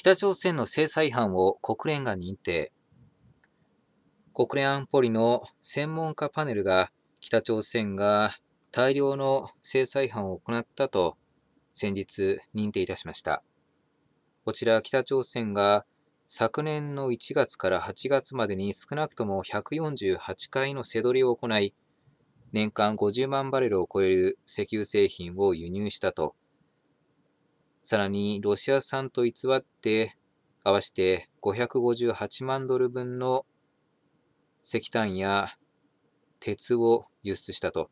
北朝鮮の制裁犯を国連が認定。国連安保理の専門家パネルが北朝鮮が大量の制裁犯を行ったと先日認定いたしました。こちら北朝鮮が昨年の1月から8月までに少なくとも148回の背取りを行い、年間50万バレルを超える石油製品を輸入したとさらに、ロシア産と偽って、合わせて558万ドル分の石炭や鉄を輸出したと。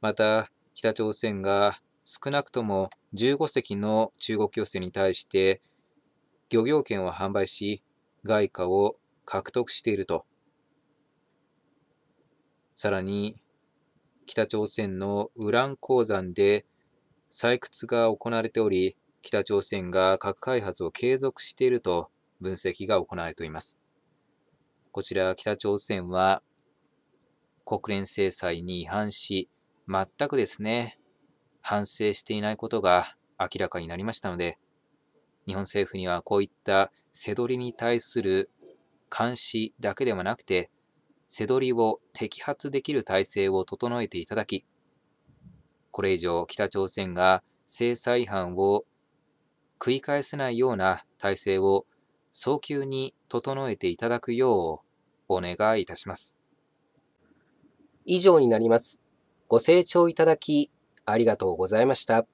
また、北朝鮮が少なくとも15隻の中国漁船に対して漁業権を販売し、外貨を獲得していると。さらに、北朝鮮のウラン鉱山で採掘が行われており、北朝鮮が核開発を継続していると分析が行われています。こちら北朝鮮は国連制裁に違反し、全くですね、反省していないことが明らかになりましたので、日本政府にはこういったせどりに対する監視だけではなくて、せどりを摘発できる体制を整えていただき、これ以上北朝鮮が制裁違反を繰り返せないような体制を早急に整えていただくようお願いいたします。以上になります。ご清聴いただきありがとうございました。